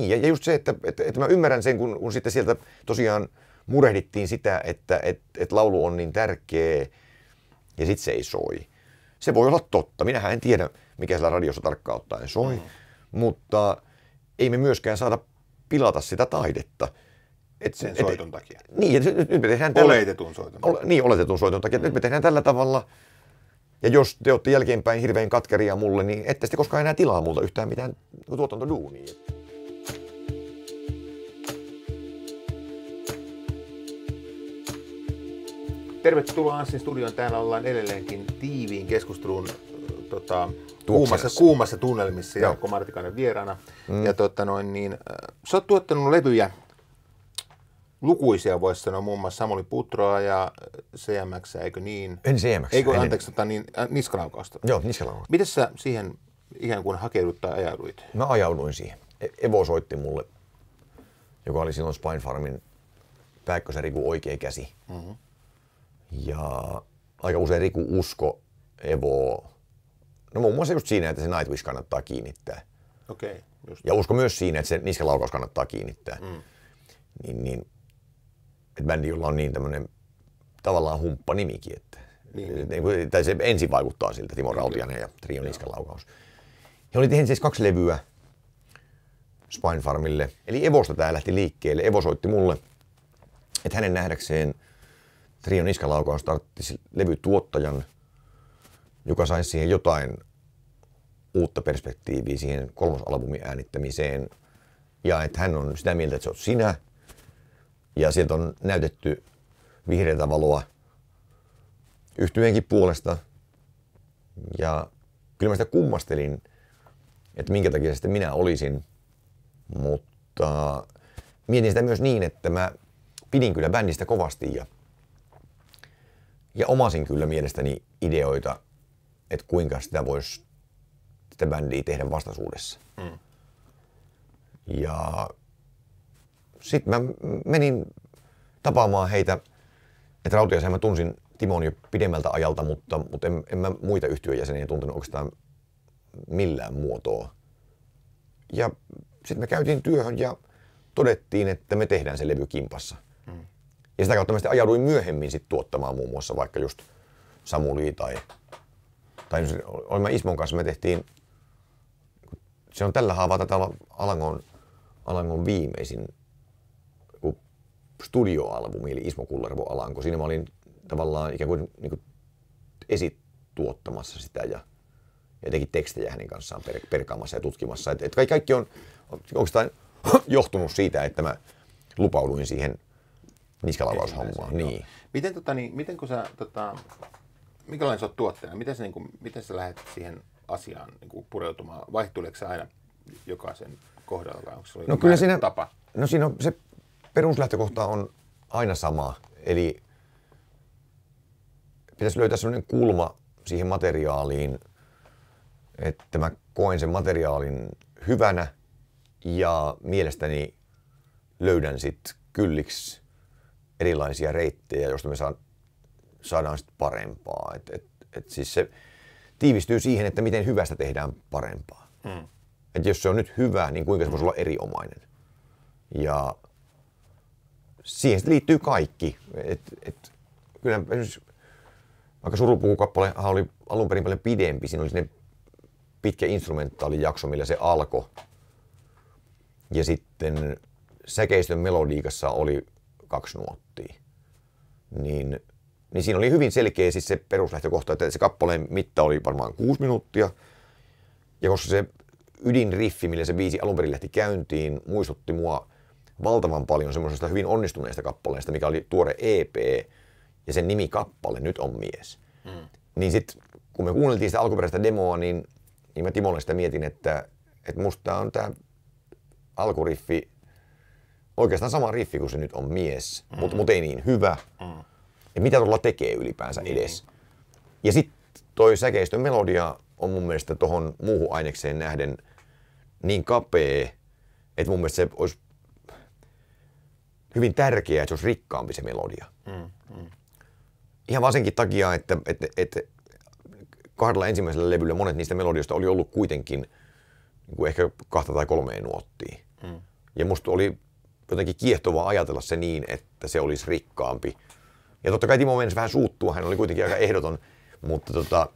Niin, ja, just se, että, että, että mä ymmärrän sen, kun, kun sitten sieltä tosiaan murehdittiin sitä, että et, et laulu on niin tärkeä, ja sitten se ei soi. Se voi olla totta. Minähän en tiedä, mikä siellä radiossa tarkkaan ottaen soi, mm. mutta ei me myöskään saada pilata sitä taidetta. Et, Sen et, soiton takia. Niin, et, nyt me tehdään tällä, oletetun soiton takia. Ole, niin, oletetun soiton takia. Mm. Nyt me mm. tehdään tällä tavalla. Ja jos te olette jälkeenpäin hirveän katkeria mulle, niin ette sitten koskaan enää tilaa multa yhtään mitään tuotantoduunia. Tervetuloa Anssin studioon. Täällä ollaan edelleenkin tiiviin keskusteluun tota, kuumassa, kuumassa tunnelmissa. Joo. Jaakko Martikainen vieraana. Mm. Ja tota noin, niin, äh, sä oot tuottanut levyjä lukuisia, voisi sanoa, muun muassa Samuli Putroa ja CMX, eikö niin? En CMX. Eikö, en, anteeksi, tota, niin, äh, niskalaukausta. Joo, niskalaukausta. Miten sä siihen ihan kuin hakeudut tai ajauduit? Mä ajauduin siihen. E, Evo soitti mulle, joka oli silloin Spine Farmin Pääkkösen oikea käsi. Mm-hmm. Ja aika usein Riku usko Evo, no muun muassa just siinä, että se Nightwish kannattaa kiinnittää. Okei, okay, just. Ja usko myös siinä, että se niskalaukaus kannattaa kiinnittää. Mm. Niin, niin, että bändi, jolla on niin tämmöinen tavallaan humppa nimikin, että niin. niin niinku, tai se ensin vaikuttaa siltä, Timo Rautianen ja Trio Niskalaukaus. He oli tehneet siis kaksi levyä Spinefarmille. Eli Evosta tämä lähti liikkeelle. Evo soitti mulle, että hänen nähdäkseen – Trion iskalaukaus tartti levytuottajan, joka sai siihen jotain uutta perspektiiviä siihen kolmosalbumin äänittämiseen. Ja että hän on sitä mieltä, että se on sinä. Ja sieltä on näytetty vihreätä valoa yhtyeenkin puolesta. Ja kyllä mä sitä kummastelin, että minkä takia sitten minä olisin. Mutta mietin sitä myös niin, että mä pidin kyllä bändistä kovasti ja ja omasin kyllä mielestäni ideoita, että kuinka sitä voisi sitä bändiä tehdä vastaisuudessa. Mm. Ja sitten mä menin tapaamaan heitä, että Rautiasen mä tunsin Timon jo pidemmältä ajalta, mutta, mutta en, en mä muita yhtiöjäseniä tuntenut oikeastaan millään muotoa. Ja sitten me käytiin työhön ja todettiin, että me tehdään se levy kimpassa. Ja sitä kautta mä sitten ajauduin myöhemmin sit tuottamaan muun muassa vaikka just Samuli tai, tai olimme Ismon kanssa, me tehtiin, se on tällä haavaa tätä Alangon, Alangon viimeisin studioalbumi, eli Ismo Kullervo Alanko. Siinä mä olin tavallaan ikään kuin, niin kuin esituottamassa sitä ja jotenkin tekstejä hänen kanssaan per, perkaamassa ja tutkimassa. Et, et kaikki, kaikki on oikeastaan johtunut siitä, että mä lupauduin siihen Niskalavaushommaa, niin. Miten, tota, niin, miten kun sä, tota, minkälainen sä oot tuottajana? Miten sä, niin kuin, miten sä lähdet siihen asiaan niin kuin pureutumaan? Vaihtuileeko se aina jokaisen kohdalla vai onko se no, kyllä siinä, tapa? No siinä on, se peruslähtökohta on aina sama. Eli pitäisi löytää sellainen kulma siihen materiaaliin, että mä koen sen materiaalin hyvänä ja mielestäni löydän sitten kylliksi erilaisia reittejä, joista me saadaan sitten parempaa. Et, et, et siis se tiivistyy siihen, että miten hyvästä tehdään parempaa. Mm. Et jos se on nyt hyvä, niin kuinka se voisi olla eriomainen. Ja siihen liittyy kaikki. Et, et, kyllä vaikka surupuukappale oli alun perin paljon pidempi, siinä oli sinne pitkä instrumentaalijakso, millä se alkoi. Ja sitten säkeistön melodiikassa oli kaksi nuottia, niin, niin siinä oli hyvin selkeä siis se peruslähtökohta, että se kappaleen mitta oli varmaan kuusi minuuttia. Ja koska se ydinriffi, millä se biisi alun perin lähti käyntiin, muistutti mua valtavan paljon semmoisesta hyvin onnistuneesta kappaleesta, mikä oli tuore EP, ja sen nimi kappale, Nyt on mies. Mm. Niin sitten kun me kuunneltiin sitä alkuperäistä demoa, niin, niin mä Timolle sitä mietin, että, että musta on tämä alkuriffi oikeastaan sama riffi kuin se nyt on mies, mm. mutta mut ei niin hyvä. Mm. mitä tuolla tekee ylipäänsä niin. edes. Ja sitten toi säkeistön melodia on mun mielestä tuohon muuhun ainekseen nähden niin kapea, että mun mielestä se olisi hyvin tärkeää, että se olisi rikkaampi se melodia. Mm, mm. Ihan vaan senkin takia, että, että, että kahdella ensimmäisellä levyllä monet niistä melodioista oli ollut kuitenkin niin kuin ehkä kahta tai kolmeen nuottia. Mm. Ja musta oli jotenkin kiehtovaa ajatella se niin, että se olisi rikkaampi. Ja totta kai Timo mennessä vähän suuttua, hän oli kuitenkin aika ehdoton, mutta tota,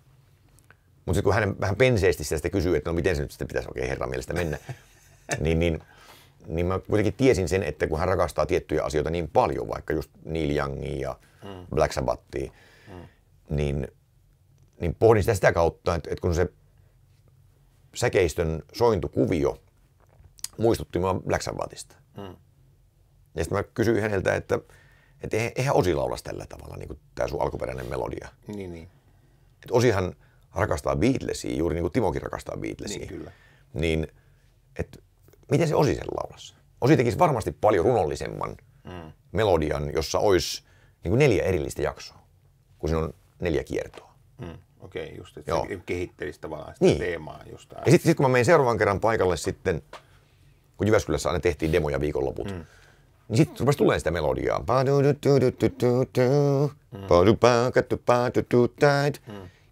mutta sitten kun hän vähän penseesti sitä, sitä kysyy, että no miten se nyt sitten pitäisi oikein herran mielestä mennä, niin, niin, niin mä kuitenkin tiesin sen, että kun hän rakastaa tiettyjä asioita niin paljon, vaikka just Neil Youngia ja mm. Black Sabbathia, mm. niin, niin pohdin sitä sitä kautta, että, että kun se säkeistön sointukuvio muistutti minua Black Sabbathista. Mm. Ja sitten mä kysyin häneltä, että, että eihän Osi laulaisi tällä tavalla, niin kuin tämä sun alkuperäinen melodia. Niin, niin. Et Osihan rakastaa Beatlesia, juuri niin kuin Timokin rakastaa Beatlesia. Niin, kyllä. Niin, et, miten se Osi sen laulas? Osi tekisi varmasti paljon runollisemman mm. melodian, jossa olisi niin kuin neljä erillistä jaksoa, kun siinä on neljä kiertoa. Mm. Okei, okay, just, että Joo. se kehittelisi tavallaan sitä niin. teemaa. Just ja sitten sit kun mä menin seuraavan kerran paikalle sitten, kun Jyväskylässä aina tehtiin demoja viikonloput, mm niin sitten rupesi tulemaan sitä melodiaa.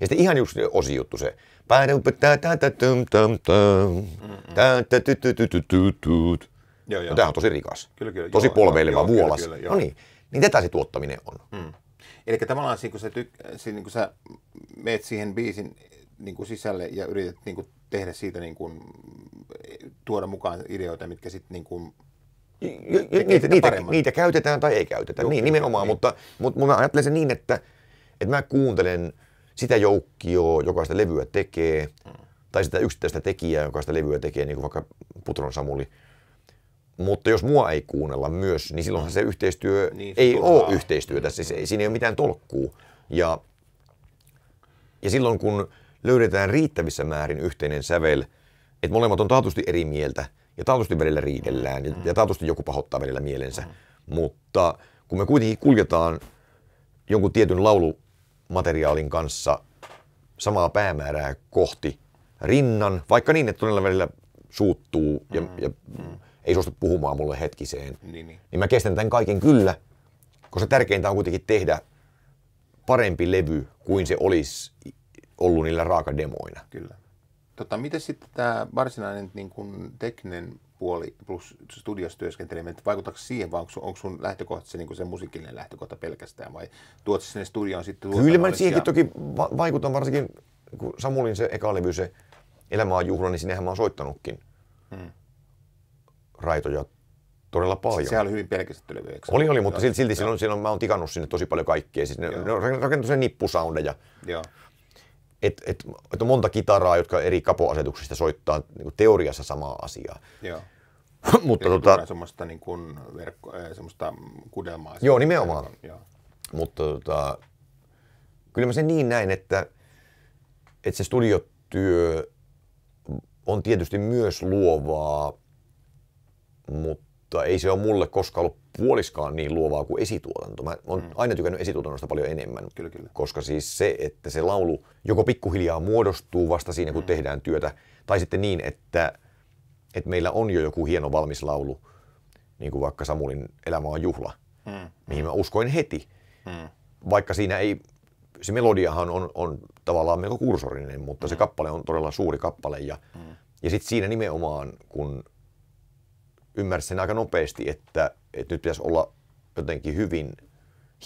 Ja sitten ihan just osi juttu se. tämä on tosi rikas, kyllä, kyllä, tosi polveileva, vuolas. Kyllä, kyllä, no niin, niin tätä se tuottaminen on. Mm. Eli tavallaan siinä, kun sä, tyk- siinä, niin kun sä meet siihen biisin niin kuin sisälle ja yrität niin kuin tehdä siitä, niin kuin, eh, tuoda mukaan ideoita, mitkä sitten niin kuin niitä, niitä, niitä käytetään tai ei käytetä, Joo, niin, niin nimenomaan, niin. mutta, mutta mä ajattelen sen niin, että, että mä kuuntelen sitä joukkioa, joka sitä levyä tekee, mm. tai sitä yksittäistä tekijää, joka sitä levyä tekee, niin kuin vaikka Putron Samuli. Mutta jos mua ei kuunnella myös, niin silloinhan se yhteistyö niin, se ei tullaan. ole yhteistyötä, siis ei, siinä ei ole mitään tolkkuu. Ja, ja silloin kun löydetään riittävissä määrin yhteinen sävel, että molemmat on taatusti eri mieltä, ja taatusti välillä riidellään ja, ja mm. taatusti joku pahoittaa välillä mielensä. Mutta kun me kuitenkin kuljetaan jonkun tietyn laulumateriaalin kanssa samaa päämäärää kohti rinnan, vaikka niin, että todella välillä suuttuu ja, mm, ja mm. ei suostu puhumaan mulle hetkiseen, niin, niin. niin mä kestän tämän kaiken kyllä, koska tärkeintä on kuitenkin tehdä parempi levy kuin se olisi ollut niillä raakademoina. Kyllä. Tota, miten sitten tämä varsinainen niin kun tekninen puoli plus studiossa työskenteleminen, vaikuttaako siihen vai onko sun, onko sun lähtökohta se, niin se musiikillinen lähtökohta pelkästään vai tuot sinne studioon sitten Kyllä mä siihenkin toki va- vaikutan varsinkin, kun Samulin se eka levy, se Elämä on juhla, niin sinnehän mä oon soittanutkin hmm. raitoja todella paljon. Sehän oli hyvin pelkistetty levy, eikö? Oli, oli, mutta silti, silti silloin, silloin mä oon tikannut sinne tosi paljon kaikkea. Siis ne, Joo. ne sen nippusoundeja. Joo et, et, et on monta kitaraa, jotka eri kapoasetuksista soittaa niin kuin teoriassa samaa asiaa. Joo. Mutta tota... semmoista, niin kuin verkko, eh, semmoista kudelmaa. Semmoista joo, nimenomaan. Verkon, joo. Mutta tota, kyllä mä sen niin näin, että, että se studiotyö on tietysti myös luovaa, mutta mutta ei se ole mulle koskaan ollut puoliskaan niin luovaa kuin esituotanto. Mä oon mm. aina tykännyt esituotannosta paljon enemmän, kyllä, kyllä. koska siis se, että se laulu joko pikkuhiljaa muodostuu vasta siinä, kun mm. tehdään työtä, tai sitten niin, että, että meillä on jo joku hieno valmis laulu, niin kuin vaikka Samulin Elämä on juhla, mm. mihin mä uskoin heti. Mm. Vaikka siinä ei, se melodiahan on, on tavallaan melko kursorinen, mutta mm. se kappale on todella suuri kappale. Ja, mm. ja sitten siinä nimenomaan, kun ymmärsi sen aika nopeasti, että, että nyt pitäisi olla jotenkin hyvin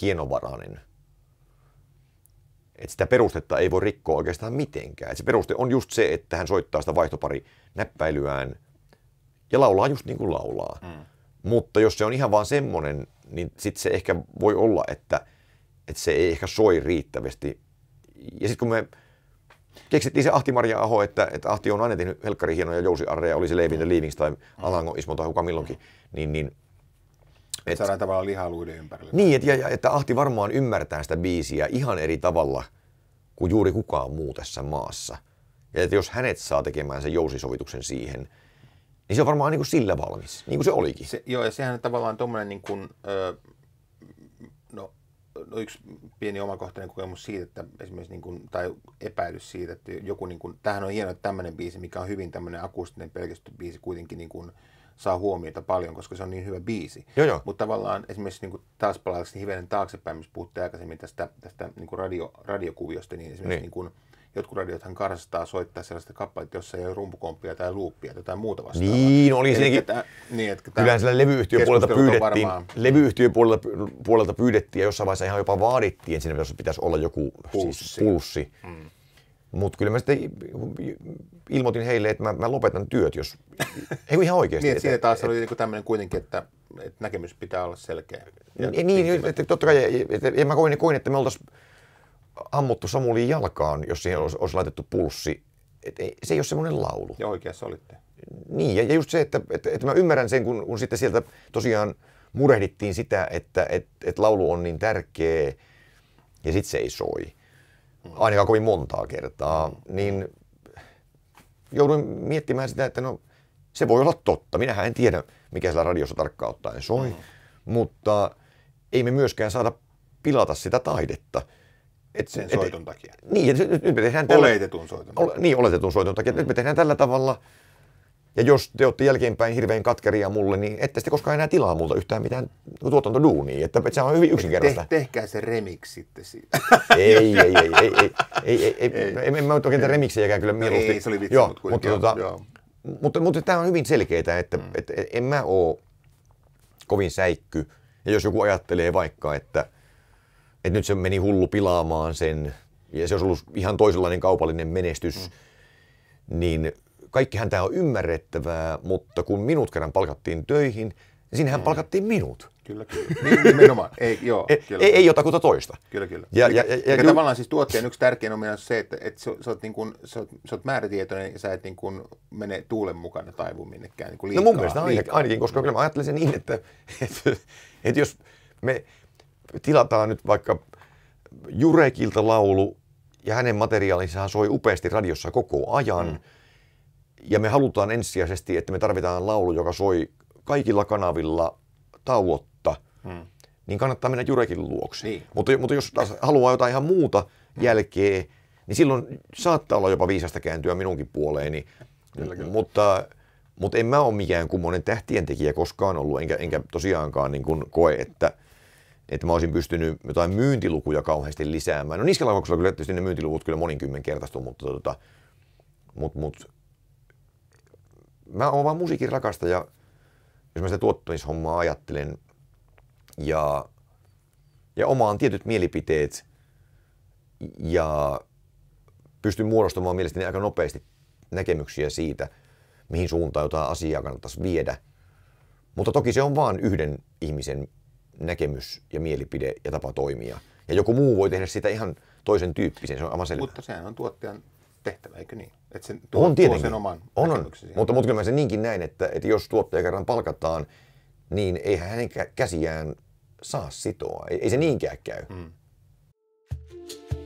hienovarainen. Että sitä perustetta ei voi rikkoa oikeastaan mitenkään. Et se peruste on just se, että hän soittaa sitä vaihtopari näppäilyään ja laulaa just niin kuin laulaa. Mm. Mutta jos se on ihan vaan semmoinen, niin sitten se ehkä voi olla, että, että se ei ehkä soi riittävästi. Ja sitten kun me Keksittiin se Ahti Maria Aho, että, että Ahti on aina tehnyt helkkari hienoja jousiarreja, oli se Leivin Leavings tai Alango Ismo tai kuka milloinkin, niin, niin et, Saadaan tavallaan lihaa luiden ympärille. Niin, et, ja, ja, että Ahti varmaan ymmärtää sitä biisiä ihan eri tavalla kuin juuri kukaan muu tässä maassa. Ja että jos hänet saa tekemään sen jousisovituksen siihen, niin se on varmaan niin kuin sillä valmis, niin kuin se olikin. Se, joo, ja sehän on tavallaan tuommoinen niin kuin, ö, no yksi pieni omakohtainen kokemus siitä, että esimerkiksi niin kuin, tai epäilys siitä, että joku, niin kuin, tämähän on hieno, että tämmöinen biisi, mikä on hyvin tämmöinen akustinen pelkistetty biisi kuitenkin niin kuin, saa huomiota paljon, koska se on niin hyvä biisi. Joo, joo. Mutta tavallaan esimerkiksi niin kuin, taas palaakseni hivenen taaksepäin, missä puhuttiin aikaisemmin tästä, tästä niin kuin radio, radiokuviosta, niin esimerkiksi niin. Niin kuin, jotkut radiothan karsastaa soittaa sellaista kappaletta, jossa ei ole rumpukomppia tai luuppia tai muuta vastaavaa. Niin, oli siinäkin. Niin, että Kyllähän sillä levyyhtiön puolelta pyydettiin, varmaan... levyyhtiön puolelta, puolelta pyydettiin ja jossain vaiheessa ihan jopa vaadittiin, että siinä pitäisi olla joku pulssi. Siis pulssi. Mm. Mutta kyllä mä sitten ilmoitin heille, että mä, mä lopetan työt, jos... Ei ihan oikeasti. niin, että siinä taas et, oli niinku tämmöinen kuitenkin, että, et näkemys pitää olla selkeä. Ja niin, niin että totta kai, että, ja mä koin, koin että me oltaisiin ammuttu Samuliin jalkaan, jos siihen olisi, olisi laitettu pulssi. Et, ei, se ei ole semmoinen laulu. Ja oikeassa olitte. Niin, ja, ja just se, että, että, että mä ymmärrän sen, kun, kun sitten sieltä tosiaan murehdittiin sitä, että et, et laulu on niin tärkeä, ja sitten se ei soi. Mm. Ainakaan kovin montaa kertaa. Niin jouduin miettimään sitä, että no, se voi olla totta. Minähän en tiedä, mikä siellä radiossa tarkkaan ottaen soi, mm. mutta ei me myöskään saada pilata sitä taidetta. Et, Sen et, soiton takia. Niin, et, nyt, nyt me tehdään tällä, Oletetun soiton takia. Ol, niin, oletetun soiton takia. Nyt me tehdään tällä tavalla. Ja jos te olette jälkeenpäin hirveän katkeria mulle, niin ette sitten koskaan enää tilaa multa yhtään mitään tuotantoduunia. Että, että se on hyvin yksinkertaista. Te, tehkää se remix sitten siitä. ei, ei, ei, ei, ei, ei, ei, ei, ei, ei, ei, oikein ei, kyllä ei, Ei, se oli vitsi, ei, mutta ei, Mutta, ei, mutta, mutta tämä on hyvin selkeää, että mm. et, en mä ole kovin säikky. Ja jos joku ajattelee vaikka, että – et nyt se meni hullu pilaamaan sen, ja se olisi ollut ihan toisenlainen kaupallinen menestys, mm. niin kaikkihan tämä on ymmärrettävää, mutta kun minut kerran palkattiin töihin, niin sinnehän mm. palkattiin minut. Kyllä, kyllä. Niin, nimenomaan. Ei, joo, ei, kyllä. ei, ei jotakuta toista. Kyllä, kyllä. Ja, ja, ja, ja, ja, tavallaan siis tuotteen yksi tärkein ominaisuus on se, että, että sä, sä, oot niin kuin, sä, oot, sä oot määrätietoinen ja sä et niin kun mene tuulen mukana taivuun minnekään niin liikaa. No mun mielestä ainakin, ainakin koska kyllä mä ajattelen sen niin, että, että, että, että jos me tilataan nyt vaikka Jurekilta laulu ja hänen materiaalinsa soi upeasti radiossa koko ajan. Mm. Ja me halutaan ensisijaisesti, että me tarvitaan laulu, joka soi kaikilla kanavilla tauotta. Mm. Niin kannattaa mennä Jurekin luoksi. Niin. Mutta, mutta jos taas haluaa jotain ihan muuta mm. jälkeen, niin silloin saattaa olla jopa viisasta kääntyä minunkin puoleeni. Kyllä, kyllä. Mutta, mutta en mä ole mikään kummonen tähtien tekijä koskaan ollut, enkä, enkä tosiaankaan niin kuin koe, että – että mä olisin pystynyt jotain myyntilukuja kauheasti lisäämään. No niissä kyllä tietysti ne myyntiluvut kyllä moninkymmenkertaistu, mutta tota, mut, mut, mä oon vaan musiikin ja jos mä sitä tuottamishommaa ajattelen ja, ja omaan tietyt mielipiteet ja pystyn muodostamaan mielestäni aika nopeasti näkemyksiä siitä, mihin suuntaan jotain asiaa kannattaisi viedä. Mutta toki se on vain yhden ihmisen näkemys ja mielipide ja tapa toimia. Ja joku muu voi tehdä sitä ihan toisen tyyppisen, se on aivan selvä. Mutta sehän on tuottajan tehtävä, eikö niin? Että sen tuo, on tietenkin. sen oman on, on. Mutta, mutta kyllä mä sen niinkin näin, että, että jos tuottaja kerran palkataan, niin eihän hänen käsiään saa sitoa. Ei, ei se niinkään käy. Hmm.